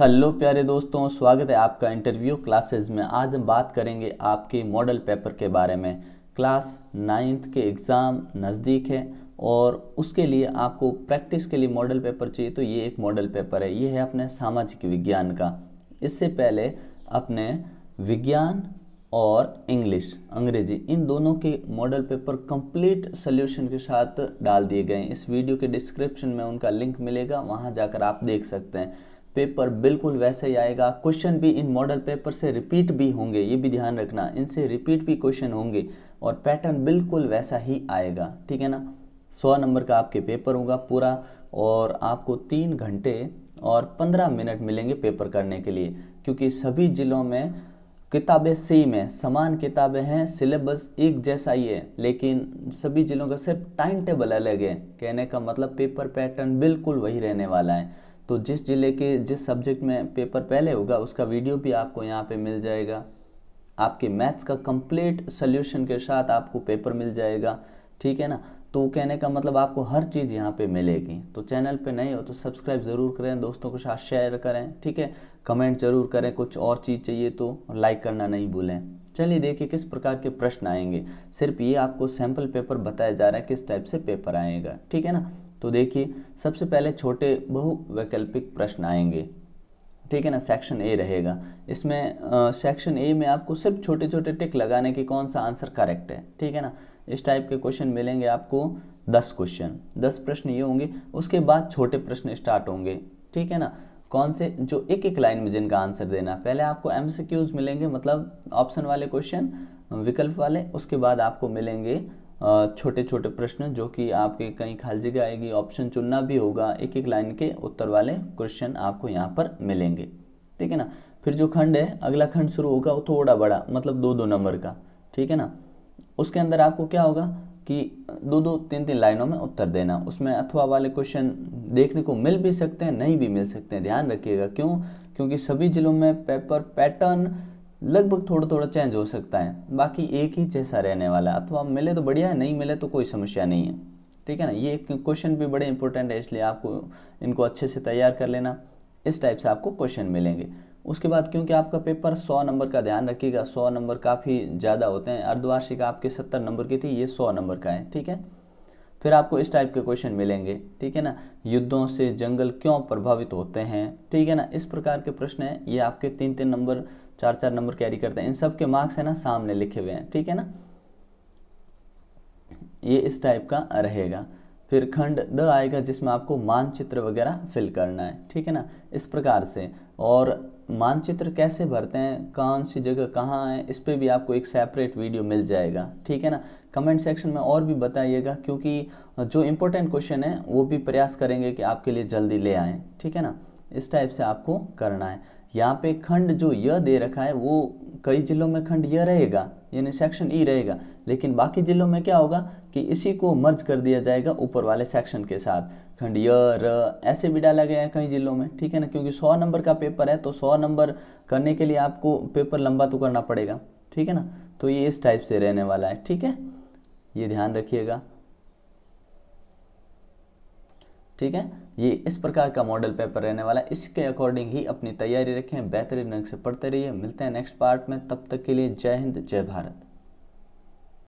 hello प्यारे दोस्तों स्वागत है आपका इंटरव्यू क्लासेस में आज हम बात करेंगे आपके मॉडल पेपर के बारे में क्लास नाइन्थ के एग्ज़ाम नज़दीक है और उसके लिए आपको प्रैक्टिस के लिए मॉडल पेपर चाहिए तो ये एक मॉडल पेपर है ये है अपने सामाजिक विज्ञान का इससे पहले अपने विज्ञान और इंग्लिश अंग्रेजी इन दोनों के मॉडल पेपर कंप्लीट सोल्यूशन के साथ डाल दिए गए हैं इस वीडियो के डिस्क्रिप्शन में उनका लिंक मिलेगा वहाँ जाकर आप देख सकते हैं पेपर बिल्कुल वैसे ही आएगा क्वेश्चन भी इन मॉडल पेपर से रिपीट भी होंगे ये भी ध्यान रखना इनसे रिपीट भी क्वेश्चन होंगे और पैटर्न बिल्कुल वैसा ही आएगा ठीक है ना सौ नंबर का आपके पेपर होगा पूरा और आपको तीन घंटे और पंद्रह मिनट मिलेंगे पेपर करने के लिए क्योंकि सभी ज़िलों में किताबें सेम है समान किताबें हैं सिलेबस एक जैसा ही है लेकिन सभी ज़िलों का सिर्फ टाइम टेबल अलग है कहने का मतलब पेपर पैटर्न बिल्कुल वही रहने वाला है तो जिस ज़िले के जिस सब्जेक्ट में पेपर पहले होगा उसका वीडियो भी आपको यहाँ पे मिल जाएगा आपके मैथ्स का कंप्लीट सोल्यूशन के साथ आपको पेपर मिल जाएगा ठीक है ना तो कहने का मतलब आपको हर चीज़ यहाँ पे मिलेगी तो चैनल पे नहीं हो तो सब्सक्राइब ज़रूर करें दोस्तों के साथ शेयर करें ठीक है कमेंट ज़रूर करें कुछ और चीज़ चाहिए तो लाइक करना नहीं भूलें चलिए देखिए किस प्रकार के प्रश्न आएंगे सिर्फ ये आपको सैम्पल पेपर बताया जा रहा है किस टाइप से पेपर आएगा ठीक है ना तो देखिए सबसे पहले छोटे बहुवैकल्पिक प्रश्न आएंगे ठीक है ना सेक्शन ए रहेगा इसमें सेक्शन ए में आपको सिर्फ छोटे छोटे टिक लगाने की कौन सा आंसर करेक्ट है ठीक है ना इस टाइप के क्वेश्चन मिलेंगे आपको दस क्वेश्चन दस प्रश्न ये होंगे उसके बाद छोटे प्रश्न स्टार्ट होंगे ठीक है ना कौन से जो एक एक लाइन में जिनका आंसर देना पहले आपको एम मिलेंगे मतलब ऑप्शन वाले क्वेश्चन विकल्प वाले उसके बाद आपको मिलेंगे छोटे छोटे प्रश्न जो कि आपके कहीं खाल जगह आएगी ऑप्शन चुनना भी होगा एक एक लाइन के उत्तर वाले क्वेश्चन आपको यहाँ पर मिलेंगे ठीक है ना फिर जो खंड है अगला खंड शुरू होगा वो थोड़ा बड़ा मतलब दो दो नंबर का ठीक है ना उसके अंदर आपको क्या होगा कि दो दो तीन तीन लाइनों में उत्तर देना उसमें अथवा वाले क्वेश्चन देखने को मिल भी सकते हैं नहीं भी मिल सकते हैं ध्यान रखिएगा क्यों क्योंकि सभी ज़िलों में पेपर पैटर्न लगभग थोड़ा थोड़ा चेंज हो सकता है बाकी एक ही जैसा रहने वाला है अथवा मिले तो बढ़िया है नहीं मिले तो कोई समस्या नहीं है ठीक है ना ये क्वेश्चन भी बड़े इंपॉर्टेंट है इसलिए आपको इनको अच्छे से तैयार कर लेना इस टाइप से आपको क्वेश्चन मिलेंगे उसके बाद क्योंकि आपका पेपर सौ नंबर का ध्यान रखिएगा सौ नंबर काफ़ी ज़्यादा होते हैं अर्धवार्षिक आपके सत्तर नंबर की थी ये सौ नंबर का है ठीक है फिर आपको इस टाइप के क्वेश्चन मिलेंगे ठीक है ना युद्धों से जंगल क्यों प्रभावित होते हैं ठीक है ना इस प्रकार के प्रश्न हैं ये आपके तीन तीन नंबर चार चार नंबर कैरी करते हैं इन सब के मार्क्स है ना सामने लिखे हुए हैं ठीक है ना ये इस टाइप का रहेगा फिर खंड द आएगा जिसमें आपको मानचित्र वगैरह फिल करना है ठीक है ना इस प्रकार से और मानचित्र कैसे भरते हैं कौन सी जगह कहाँ है इस पर भी आपको एक सेपरेट वीडियो मिल जाएगा ठीक है ना कमेंट सेक्शन में और भी बताइएगा क्योंकि जो इम्पोर्टेंट क्वेश्चन है वो भी प्रयास करेंगे कि आपके लिए जल्दी ले आएँ ठीक है ना इस टाइप से आपको करना है यहाँ पे खंड जो यह दे रखा है वो कई जिलों में खंड यह रहेगा यानी सेक्शन ई e रहेगा लेकिन बाकी जिलों में क्या होगा कि इसी को मर्ज कर दिया जाएगा ऊपर वाले सेक्शन के साथ खंड य र ऐसे भी डाला गया है कई जिलों में ठीक है ना क्योंकि सौ नंबर का पेपर है तो सौ नंबर करने के लिए आपको पेपर लंबा तो करना पड़ेगा ठीक है ना तो ये इस टाइप से रहने वाला है ठीक है ये ध्यान रखिएगा ठीक है ये इस प्रकार का मॉडल पेपर रहने वाला है इसके अकॉर्डिंग ही अपनी तैयारी रखें बेहतरीन ढंग से पढ़ते रहिए मिलते हैं नेक्स्ट पार्ट में तब तक के लिए जय हिंद जय भारत